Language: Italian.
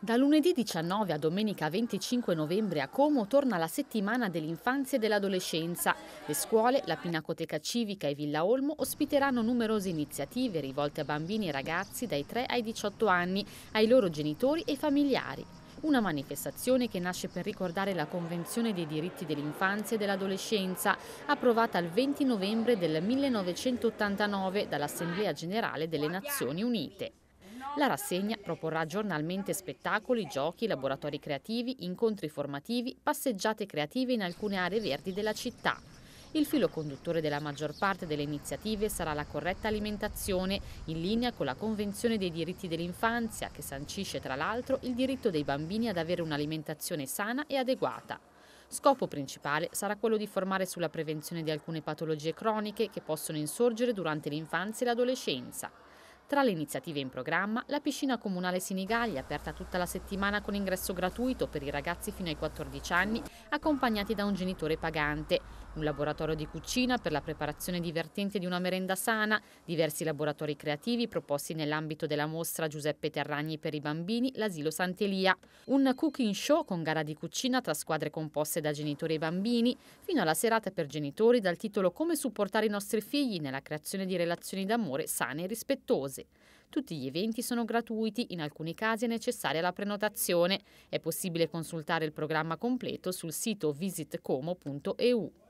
Da lunedì 19 a domenica 25 novembre a Como torna la settimana dell'infanzia e dell'adolescenza. Le scuole, la Pinacoteca Civica e Villa Olmo ospiteranno numerose iniziative rivolte a bambini e ragazzi dai 3 ai 18 anni, ai loro genitori e familiari. Una manifestazione che nasce per ricordare la Convenzione dei diritti dell'infanzia e dell'adolescenza, approvata il 20 novembre del 1989 dall'Assemblea generale delle Nazioni Unite. La rassegna proporrà giornalmente spettacoli, giochi, laboratori creativi, incontri formativi, passeggiate creative in alcune aree verdi della città. Il filo conduttore della maggior parte delle iniziative sarà la corretta alimentazione, in linea con la Convenzione dei diritti dell'infanzia, che sancisce tra l'altro il diritto dei bambini ad avere un'alimentazione sana e adeguata. Scopo principale sarà quello di formare sulla prevenzione di alcune patologie croniche che possono insorgere durante l'infanzia e l'adolescenza. Tra le iniziative in programma, la piscina comunale Sinigalli, aperta tutta la settimana con ingresso gratuito per i ragazzi fino ai 14 anni, accompagnati da un genitore pagante, un laboratorio di cucina per la preparazione divertente di una merenda sana, diversi laboratori creativi proposti nell'ambito della mostra Giuseppe Terragni per i bambini, l'asilo Sant'Elia, un cooking show con gara di cucina tra squadre composte da genitori e bambini, fino alla serata per genitori dal titolo Come supportare i nostri figli nella creazione di relazioni d'amore sane e rispettose. Tutti gli eventi sono gratuiti, in alcuni casi è necessaria la prenotazione. È possibile consultare il programma completo sul sito visitcomo.eu.